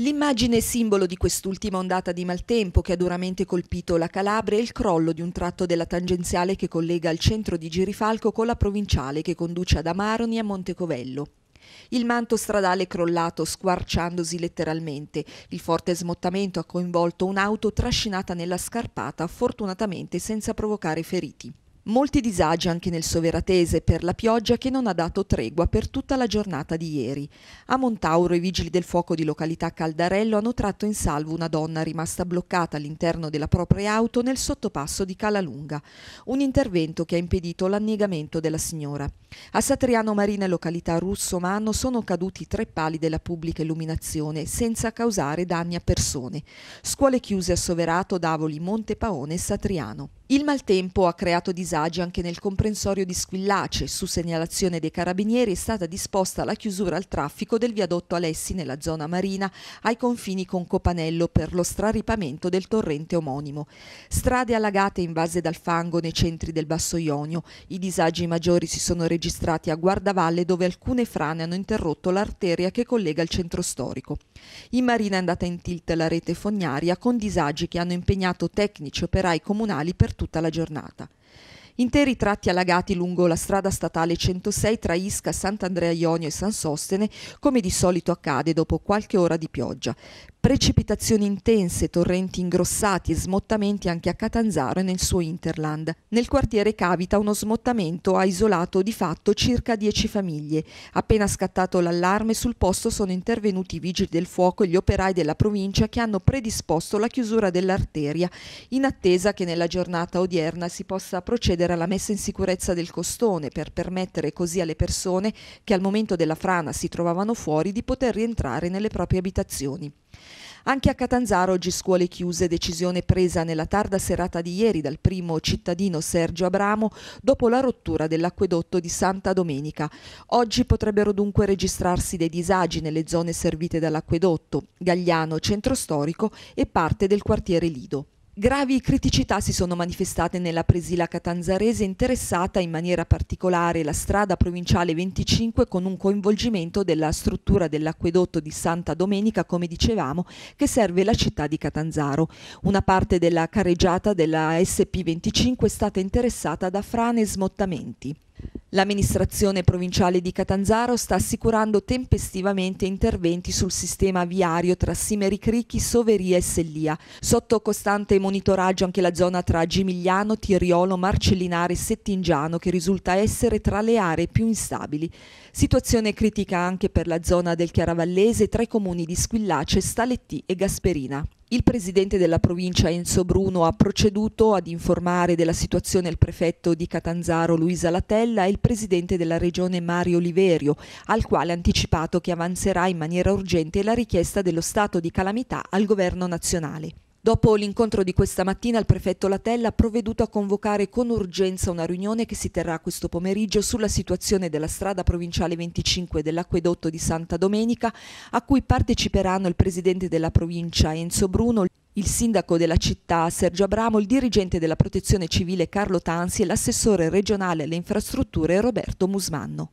L'immagine simbolo di quest'ultima ondata di maltempo che ha duramente colpito la Calabria è il crollo di un tratto della tangenziale che collega il centro di Girifalco con la provinciale che conduce ad Amaroni e a Montecovello. Il manto stradale è crollato, squarciandosi letteralmente. Il forte smottamento ha coinvolto un'auto trascinata nella scarpata, fortunatamente senza provocare feriti. Molti disagi anche nel Soveratese per la pioggia che non ha dato tregua per tutta la giornata di ieri. A Montauro i vigili del fuoco di località Caldarello hanno tratto in salvo una donna rimasta bloccata all'interno della propria auto nel sottopasso di Calalunga, un intervento che ha impedito l'annegamento della signora. A Satriano Marina e località Russo-Mano sono caduti tre pali della pubblica illuminazione senza causare danni a persone. Scuole chiuse a Soverato, Davoli, Monte Paone e Satriano. Il maltempo ha creato disagi anche nel comprensorio di Squillace. Su segnalazione dei carabinieri è stata disposta la chiusura al traffico del viadotto Alessi nella zona marina ai confini con Copanello per lo straripamento del torrente omonimo. Strade allagate invase dal fango nei centri del Basso Ionio. I disagi maggiori si sono registrati a Guardavalle dove alcune frane hanno interrotto l'arteria che collega il centro storico. In marina è andata in tilt la rete fognaria con disagi che hanno impegnato tecnici operai comunali per tutta la giornata. Interi tratti allagati lungo la strada statale 106 tra Isca, Sant'Andrea Ionio e San Sostene, come di solito accade dopo qualche ora di pioggia. Precipitazioni intense, torrenti ingrossati e smottamenti anche a Catanzaro e nel suo Interland. Nel quartiere Cavita uno smottamento ha isolato di fatto circa 10 famiglie. Appena scattato l'allarme sul posto sono intervenuti i vigili del fuoco e gli operai della provincia che hanno predisposto la chiusura dell'arteria in attesa che nella giornata odierna si possa procedere procedere alla messa in sicurezza del costone per permettere così alle persone che al momento della frana si trovavano fuori di poter rientrare nelle proprie abitazioni. Anche a Catanzaro oggi scuole chiuse, decisione presa nella tarda serata di ieri dal primo cittadino Sergio Abramo dopo la rottura dell'acquedotto di Santa Domenica. Oggi potrebbero dunque registrarsi dei disagi nelle zone servite dall'acquedotto, Gagliano, centro storico e parte del quartiere Lido. Gravi criticità si sono manifestate nella presila catanzarese interessata in maniera particolare la strada provinciale 25 con un coinvolgimento della struttura dell'acquedotto di Santa Domenica, come dicevamo, che serve la città di Catanzaro. Una parte della carreggiata della SP25 è stata interessata da frane e smottamenti. L'amministrazione provinciale di Catanzaro sta assicurando tempestivamente interventi sul sistema viario tra Simeri Simericricchi, Soveria e Sellia. Sotto costante monitoraggio anche la zona tra Gimigliano, Tiriolo, Marcellinare e Settingiano che risulta essere tra le aree più instabili. Situazione critica anche per la zona del Chiaravallese e tra i comuni di Squillace, Staletti e Gasperina. Il presidente della provincia Enzo Bruno ha proceduto ad informare della situazione il prefetto di Catanzaro Luisa Latella e il presidente della regione Mario Oliverio, al quale ha anticipato che avanzerà in maniera urgente la richiesta dello stato di calamità al governo nazionale. Dopo l'incontro di questa mattina, il prefetto Latella ha provveduto a convocare con urgenza una riunione che si terrà questo pomeriggio sulla situazione della strada provinciale 25 dell'acquedotto di Santa Domenica, a cui parteciperanno il presidente della provincia Enzo Bruno, il sindaco della città Sergio Abramo, il dirigente della protezione civile Carlo Tansi e l'assessore regionale alle infrastrutture Roberto Musmanno.